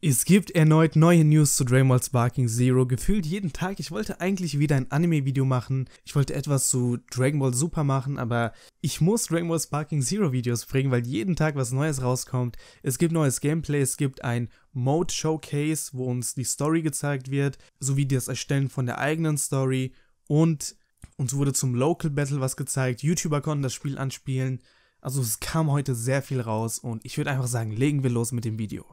Es gibt erneut neue News zu Dragon Ball Sparking Zero, gefühlt jeden Tag. Ich wollte eigentlich wieder ein Anime-Video machen, ich wollte etwas zu Dragon Ball Super machen, aber ich muss Dragon Ball Sparking Zero Videos bringen, weil jeden Tag was Neues rauskommt. Es gibt neues Gameplay, es gibt ein Mode Showcase, wo uns die Story gezeigt wird, sowie das Erstellen von der eigenen Story und uns wurde zum Local Battle was gezeigt. YouTuber konnten das Spiel anspielen. Also es kam heute sehr viel raus und ich würde einfach sagen, legen wir los mit dem Video.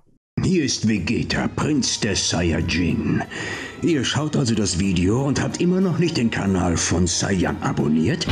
Hier ist Vegeta, Prinz der Saiyajin. Ihr schaut also das Video und habt immer noch nicht den Kanal von Saiyan abonniert?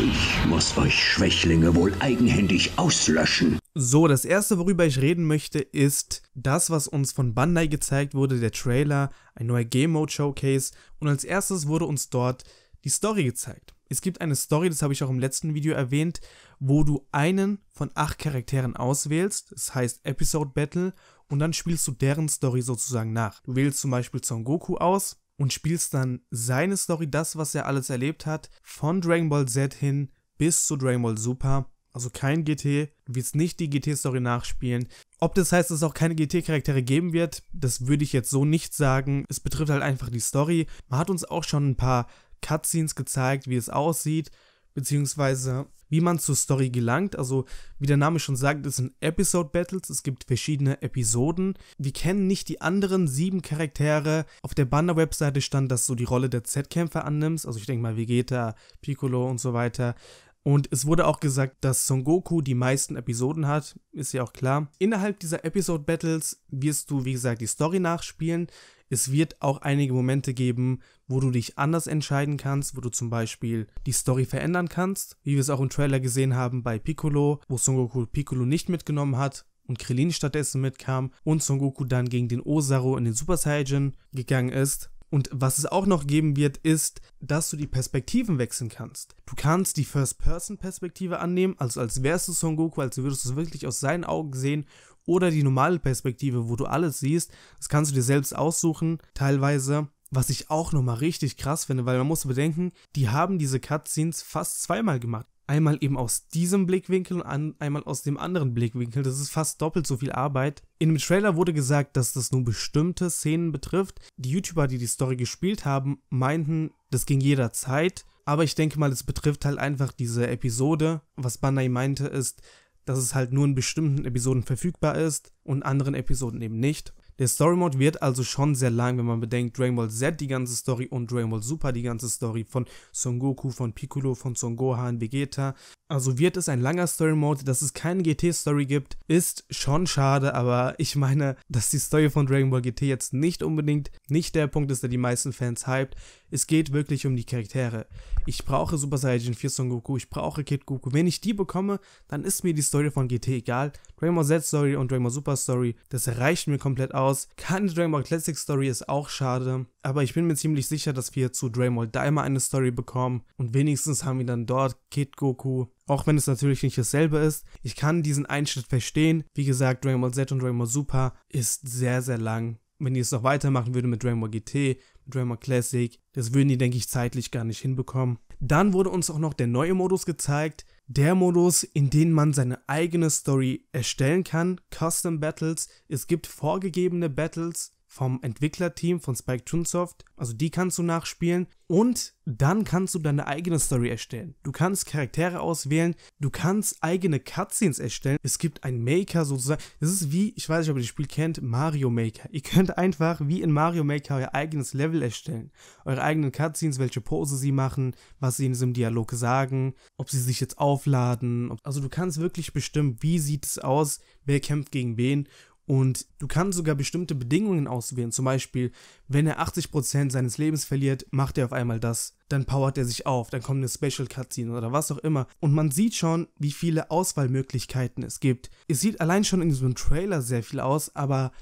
Ich muss euch Schwächlinge wohl eigenhändig auslöschen. So, das erste, worüber ich reden möchte, ist das, was uns von Bandai gezeigt wurde, der Trailer, ein neuer Game Mode Showcase und als erstes wurde uns dort die Story gezeigt. Es gibt eine Story, das habe ich auch im letzten Video erwähnt, wo du einen von acht Charakteren auswählst, das heißt Episode Battle und dann spielst du deren Story sozusagen nach. Du wählst zum Beispiel Son Goku aus und spielst dann seine Story, das, was er alles erlebt hat, von Dragon Ball Z hin bis zu Dragon Ball Super. Also kein GT, du willst nicht die GT-Story nachspielen. Ob das heißt, dass es auch keine GT-Charaktere geben wird, das würde ich jetzt so nicht sagen. Es betrifft halt einfach die Story. Man hat uns auch schon ein paar Cutscenes gezeigt, wie es aussieht beziehungsweise wie man zur Story gelangt. Also, wie der Name schon sagt, es sind Episode Battles. Es gibt verschiedene Episoden. Wir kennen nicht die anderen sieben Charaktere. Auf der Banner-Webseite stand, dass du die Rolle der Z-Kämpfer annimmst. Also, ich denke mal Vegeta, Piccolo und so weiter. Und es wurde auch gesagt, dass Son Goku die meisten Episoden hat, ist ja auch klar. Innerhalb dieser Episode Battles wirst du, wie gesagt, die Story nachspielen. Es wird auch einige Momente geben, wo du dich anders entscheiden kannst, wo du zum Beispiel die Story verändern kannst, wie wir es auch im Trailer gesehen haben bei Piccolo, wo Son Goku Piccolo nicht mitgenommen hat und Krillin stattdessen mitkam und Son Goku dann gegen den Osaru in den Super Saiyajin gegangen ist. Und was es auch noch geben wird, ist, dass du die Perspektiven wechseln kannst. Du kannst die First-Person-Perspektive annehmen, also als wärst du Son Goku, als würdest du es wirklich aus seinen Augen sehen oder die normale Perspektive, wo du alles siehst. Das kannst du dir selbst aussuchen, teilweise. Was ich auch nochmal richtig krass finde, weil man muss bedenken, die haben diese Cutscenes fast zweimal gemacht. Einmal eben aus diesem Blickwinkel und einmal aus dem anderen Blickwinkel. Das ist fast doppelt so viel Arbeit. In dem Trailer wurde gesagt, dass das nur bestimmte Szenen betrifft. Die YouTuber, die die Story gespielt haben, meinten, das ging jederzeit. Aber ich denke mal, es betrifft halt einfach diese Episode. Was Bandai meinte, ist, dass es halt nur in bestimmten Episoden verfügbar ist und anderen Episoden eben nicht. Der Story Mode wird also schon sehr lang, wenn man bedenkt, Dragon Ball Z die ganze Story und Dragon Ball Super die ganze Story von Son Goku, von Piccolo, von Son Gohan, Vegeta. Also wird es ein langer Story Mode, dass es keine GT Story gibt, ist schon schade, aber ich meine, dass die Story von Dragon Ball GT jetzt nicht unbedingt nicht der Punkt ist, der die meisten Fans hypt. Es geht wirklich um die Charaktere. Ich brauche Super Saiyajin 4 Son Goku, ich brauche Kid Goku. Wenn ich die bekomme, dann ist mir die Story von GT egal. Dragon Ball Z Story und Dragon Ball Super Story, das reicht mir komplett aus. Keine Dragon Ball Classic Story ist auch schade, aber ich bin mir ziemlich sicher, dass wir zu Dragon Ball Daima eine Story bekommen und wenigstens haben wir dann dort Kid Goku, auch wenn es natürlich nicht dasselbe ist. Ich kann diesen Einschnitt verstehen. Wie gesagt, Dragon Ball Z und Dragon Ball Super ist sehr, sehr lang wenn die es noch weitermachen würde mit Dragon Ball GT, Dragon Ball Classic, das würden die, denke ich, zeitlich gar nicht hinbekommen. Dann wurde uns auch noch der neue Modus gezeigt, der Modus, in dem man seine eigene Story erstellen kann, Custom Battles. Es gibt vorgegebene Battles, vom Entwicklerteam von Spike Chunsoft. Also die kannst du nachspielen und dann kannst du deine eigene Story erstellen. Du kannst Charaktere auswählen, du kannst eigene Cutscenes erstellen. Es gibt einen Maker sozusagen. Das ist wie, ich weiß nicht, ob ihr das Spiel kennt, Mario Maker. Ihr könnt einfach wie in Mario Maker euer eigenes Level erstellen. Eure eigenen Cutscenes, welche Pose sie machen, was sie in diesem Dialog sagen, ob sie sich jetzt aufladen. Also du kannst wirklich bestimmen, wie sieht es aus, wer kämpft gegen wen und du kannst sogar bestimmte Bedingungen auswählen. Zum Beispiel, wenn er 80% seines Lebens verliert, macht er auf einmal das. Dann powert er sich auf, dann kommt eine Special Cutscene oder was auch immer. Und man sieht schon, wie viele Auswahlmöglichkeiten es gibt. Es sieht allein schon in diesem Trailer sehr viel aus, aber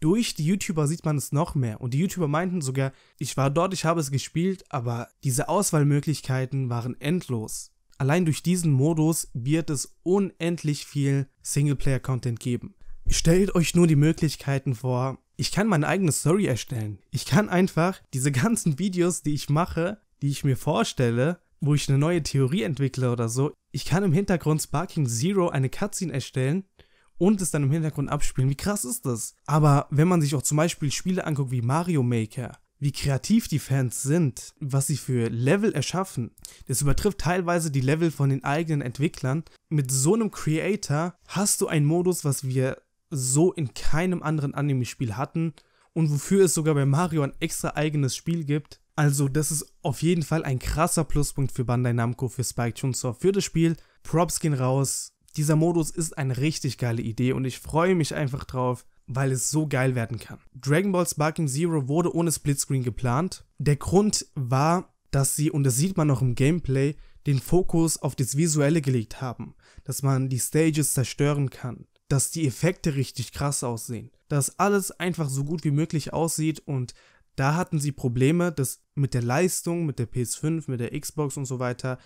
durch die YouTuber sieht man es noch mehr. Und die YouTuber meinten sogar, ich war dort, ich habe es gespielt, aber diese Auswahlmöglichkeiten waren endlos. Allein durch diesen Modus wird es unendlich viel Singleplayer-Content geben. Stellt euch nur die Möglichkeiten vor. Ich kann meine eigene Story erstellen. Ich kann einfach diese ganzen Videos, die ich mache, die ich mir vorstelle, wo ich eine neue Theorie entwickle oder so, ich kann im Hintergrund Sparking Zero eine Cutscene erstellen und es dann im Hintergrund abspielen. Wie krass ist das? Aber wenn man sich auch zum Beispiel Spiele anguckt wie Mario Maker, wie kreativ die Fans sind, was sie für Level erschaffen, das übertrifft teilweise die Level von den eigenen Entwicklern. Mit so einem Creator hast du einen Modus, was wir so in keinem anderen Anime-Spiel hatten und wofür es sogar bei Mario ein extra eigenes Spiel gibt. Also das ist auf jeden Fall ein krasser Pluspunkt für Bandai Namco, für Spike Chunsoft, für das Spiel. Props gehen raus. Dieser Modus ist eine richtig geile Idee und ich freue mich einfach drauf, weil es so geil werden kann. Dragon Ball Sparking Zero wurde ohne Splitscreen geplant. Der Grund war, dass sie, und das sieht man noch im Gameplay, den Fokus auf das Visuelle gelegt haben, dass man die Stages zerstören kann, dass die Effekte richtig krass aussehen. Dass alles einfach so gut wie möglich aussieht und da hatten sie Probleme, dass mit der Leistung, mit der PS5, mit der Xbox und so weiter,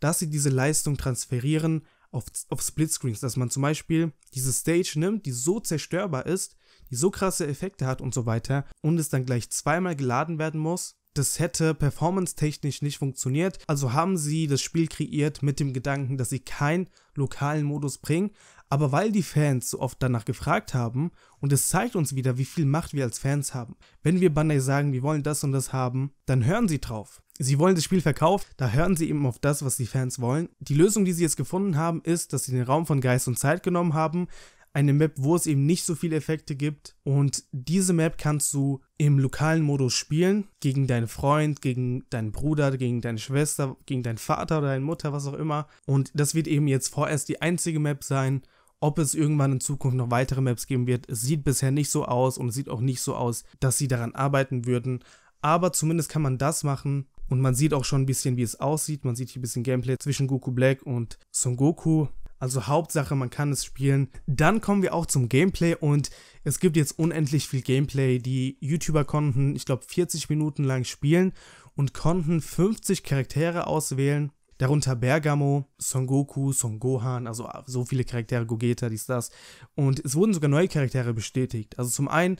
dass sie diese Leistung transferieren auf, auf Splitscreens, dass man zum Beispiel diese Stage nimmt, die so zerstörbar ist, die so krasse Effekte hat und so weiter und es dann gleich zweimal geladen werden muss. Das hätte performance-technisch nicht funktioniert, also haben sie das Spiel kreiert mit dem Gedanken, dass sie keinen lokalen Modus bringen, aber weil die Fans so oft danach gefragt haben, und es zeigt uns wieder, wie viel Macht wir als Fans haben. Wenn wir Bandai sagen, wir wollen das und das haben, dann hören sie drauf. Sie wollen das Spiel verkauft, da hören sie eben auf das, was die Fans wollen. Die Lösung, die sie jetzt gefunden haben, ist, dass sie den Raum von Geist und Zeit genommen haben, eine Map, wo es eben nicht so viele Effekte gibt. Und diese Map kannst du im lokalen Modus spielen, gegen deinen Freund, gegen deinen Bruder, gegen deine Schwester, gegen deinen Vater oder deine Mutter, was auch immer. Und das wird eben jetzt vorerst die einzige Map sein, ob es irgendwann in Zukunft noch weitere Maps geben wird, es sieht bisher nicht so aus und es sieht auch nicht so aus, dass sie daran arbeiten würden. Aber zumindest kann man das machen und man sieht auch schon ein bisschen, wie es aussieht. Man sieht hier ein bisschen Gameplay zwischen Goku Black und Son Goku. Also Hauptsache, man kann es spielen. Dann kommen wir auch zum Gameplay und es gibt jetzt unendlich viel Gameplay. Die YouTuber konnten, ich glaube, 40 Minuten lang spielen und konnten 50 Charaktere auswählen Darunter Bergamo, Son Goku, Son Gohan, also ah, so viele Charaktere, Gogeta, dies, das. Und es wurden sogar neue Charaktere bestätigt. Also zum einen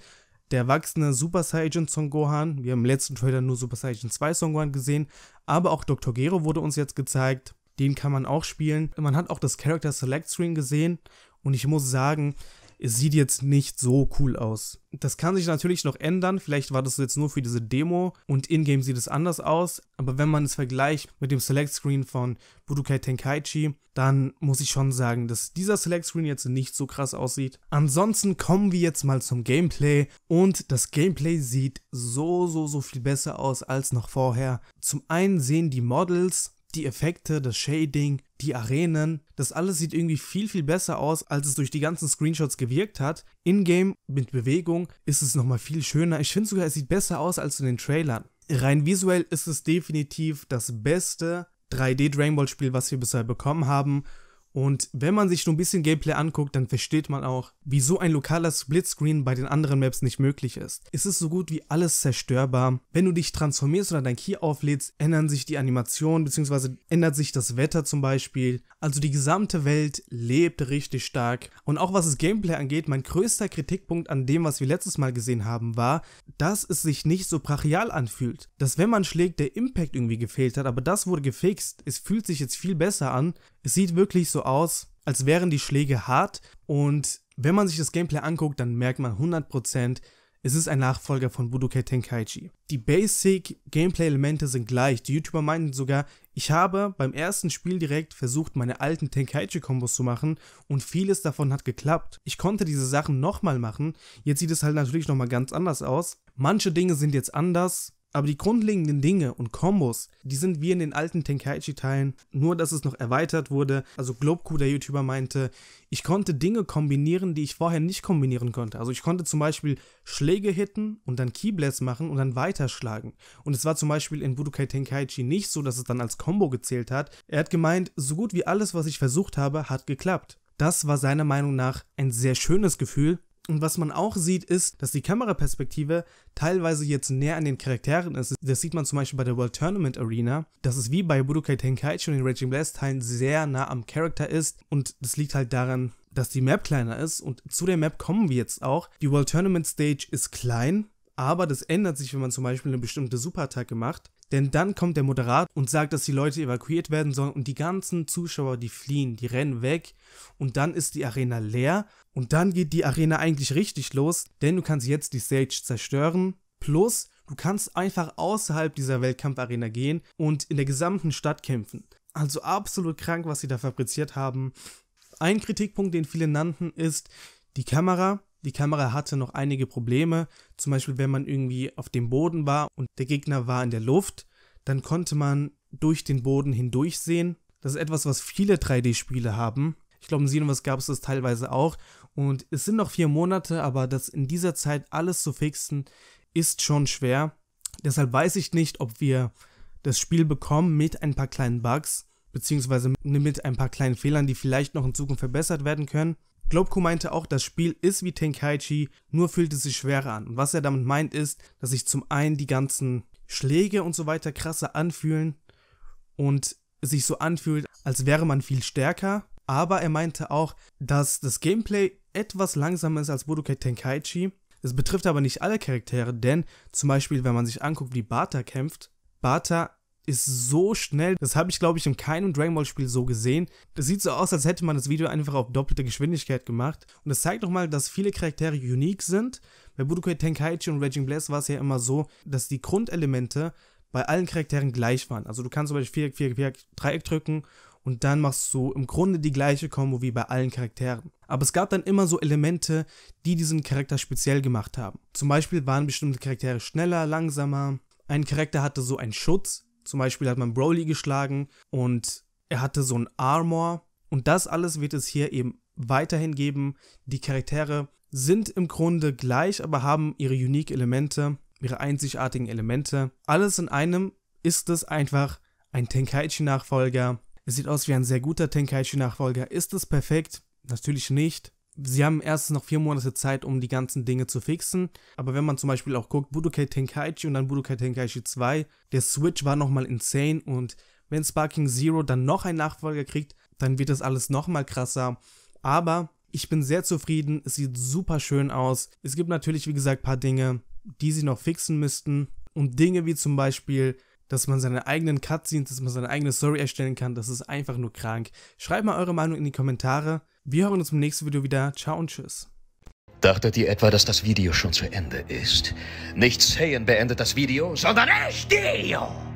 der erwachsene Super Saiyan Son Gohan. Wir haben im letzten Trailer nur Super Saiyan 2 Son Gohan gesehen, aber auch Dr. Gero wurde uns jetzt gezeigt. Den kann man auch spielen. Man hat auch das Character Select Screen gesehen und ich muss sagen, es sieht jetzt nicht so cool aus. Das kann sich natürlich noch ändern, vielleicht war das jetzt nur für diese Demo und in-game sieht es anders aus, aber wenn man es vergleicht mit dem Select Screen von Budokai Tenkaichi, dann muss ich schon sagen, dass dieser Select Screen jetzt nicht so krass aussieht. Ansonsten kommen wir jetzt mal zum Gameplay und das Gameplay sieht so, so, so viel besser aus als noch vorher. Zum einen sehen die Models die Effekte, das Shading, die Arenen, das alles sieht irgendwie viel, viel besser aus, als es durch die ganzen Screenshots gewirkt hat. In-game mit Bewegung ist es nochmal viel schöner. Ich finde sogar, es sieht besser aus als in den Trailern. Rein visuell ist es definitiv das beste 3D Dragon Ball Spiel, was wir bisher bekommen haben. Und wenn man sich nur ein bisschen Gameplay anguckt, dann versteht man auch, wieso ein lokaler Splitscreen bei den anderen Maps nicht möglich ist. Es ist so gut wie alles zerstörbar. Wenn du dich transformierst oder dein Key auflädst, ändern sich die Animationen bzw. ändert sich das Wetter zum Beispiel. Also die gesamte Welt lebt richtig stark. Und auch was das Gameplay angeht, mein größter Kritikpunkt an dem, was wir letztes Mal gesehen haben, war, dass es sich nicht so brachial anfühlt. Dass wenn man schlägt, der Impact irgendwie gefehlt hat, aber das wurde gefixt. Es fühlt sich jetzt viel besser an. Es sieht wirklich so so aus, als wären die Schläge hart und wenn man sich das Gameplay anguckt, dann merkt man 100%, es ist ein Nachfolger von Budokai Tenkaichi. Die Basic Gameplay-Elemente sind gleich. Die YouTuber meinten sogar, ich habe beim ersten Spiel direkt versucht, meine alten Tenkaichi-Kombos zu machen und vieles davon hat geklappt. Ich konnte diese Sachen nochmal machen. Jetzt sieht es halt natürlich nochmal ganz anders aus. Manche Dinge sind jetzt anders. Aber die grundlegenden Dinge und Kombos, die sind wie in den alten Tenkaichi-Teilen, nur dass es noch erweitert wurde. Also Globku, der YouTuber, meinte, ich konnte Dinge kombinieren, die ich vorher nicht kombinieren konnte. Also ich konnte zum Beispiel Schläge hitten und dann Keyblades machen und dann weiterschlagen. Und es war zum Beispiel in Budokai Tenkaichi nicht so, dass es dann als Combo gezählt hat. Er hat gemeint, so gut wie alles, was ich versucht habe, hat geklappt. Das war seiner Meinung nach ein sehr schönes Gefühl und was man auch sieht, ist, dass die Kameraperspektive teilweise jetzt näher an den Charakteren ist. Das sieht man zum Beispiel bei der World Tournament Arena, dass es wie bei Budokai Tenkaichi und den Raging Blast Teilen sehr nah am Charakter ist. Und das liegt halt daran, dass die Map kleiner ist. Und zu der Map kommen wir jetzt auch. Die World Tournament Stage ist klein, aber das ändert sich, wenn man zum Beispiel eine bestimmte Superattacke macht. Denn dann kommt der Moderator und sagt, dass die Leute evakuiert werden sollen und die ganzen Zuschauer, die fliehen, die rennen weg und dann ist die Arena leer und dann geht die Arena eigentlich richtig los, denn du kannst jetzt die Stage zerstören, plus du kannst einfach außerhalb dieser Weltkampfarena gehen und in der gesamten Stadt kämpfen. Also absolut krank, was sie da fabriziert haben. Ein Kritikpunkt, den viele nannten, ist die Kamera. Die Kamera hatte noch einige Probleme, zum Beispiel wenn man irgendwie auf dem Boden war und der Gegner war in der Luft, dann konnte man durch den Boden hindurch sehen. Das ist etwas, was viele 3D-Spiele haben. Ich glaube, in Xenoverse gab es das teilweise auch. Und es sind noch vier Monate, aber das in dieser Zeit alles zu fixen, ist schon schwer. Deshalb weiß ich nicht, ob wir das Spiel bekommen mit ein paar kleinen Bugs, beziehungsweise mit ein paar kleinen Fehlern, die vielleicht noch in Zukunft verbessert werden können. Globko meinte auch, das Spiel ist wie Tenkaichi, nur fühlt es sich schwerer an. Und was er damit meint ist, dass sich zum einen die ganzen Schläge und so weiter krasser anfühlen und es sich so anfühlt, als wäre man viel stärker. Aber er meinte auch, dass das Gameplay etwas langsamer ist als Budokai Tenkaichi. Es betrifft aber nicht alle Charaktere, denn zum Beispiel, wenn man sich anguckt, wie Bata kämpft, Bata ist so schnell. Das habe ich, glaube ich, in keinem Dragon Ball Spiel so gesehen. Das sieht so aus, als hätte man das Video einfach auf doppelte Geschwindigkeit gemacht. Und das zeigt nochmal, dass viele Charaktere unique sind. Bei Budokai Tenkaichi und Raging Blast war es ja immer so, dass die Grundelemente bei allen Charakteren gleich waren. Also du kannst zum Beispiel Viereck, Viereck, Viereck, Dreieck drücken und dann machst du im Grunde die gleiche Kombo wie bei allen Charakteren. Aber es gab dann immer so Elemente, die diesen Charakter speziell gemacht haben. Zum Beispiel waren bestimmte Charaktere schneller, langsamer. Ein Charakter hatte so einen Schutz, zum Beispiel hat man Broly geschlagen und er hatte so ein Armor. Und das alles wird es hier eben weiterhin geben. Die Charaktere sind im Grunde gleich, aber haben ihre unique Elemente, ihre einzigartigen Elemente. Alles in einem ist es einfach ein Tenkaichi-Nachfolger. Es sieht aus wie ein sehr guter Tenkaichi-Nachfolger. Ist es perfekt? Natürlich nicht. Sie haben erstens noch vier Monate Zeit, um die ganzen Dinge zu fixen. Aber wenn man zum Beispiel auch guckt, Budokai Tenkaichi und dann Budokai Tenkaichi 2, der Switch war nochmal insane und wenn Sparking Zero dann noch einen Nachfolger kriegt, dann wird das alles nochmal krasser. Aber ich bin sehr zufrieden, es sieht super schön aus. Es gibt natürlich, wie gesagt, ein paar Dinge, die sie noch fixen müssten. Und Dinge wie zum Beispiel dass man seine eigenen Cutscenes, dass man seine eigene Story erstellen kann. Das ist einfach nur krank. Schreibt mal eure Meinung in die Kommentare. Wir hören uns im nächsten Video wieder. Ciao und tschüss. Dachtet ihr etwa, dass das Video schon zu Ende ist? Nicht Saiyan beendet das Video, sondern ich, Dio!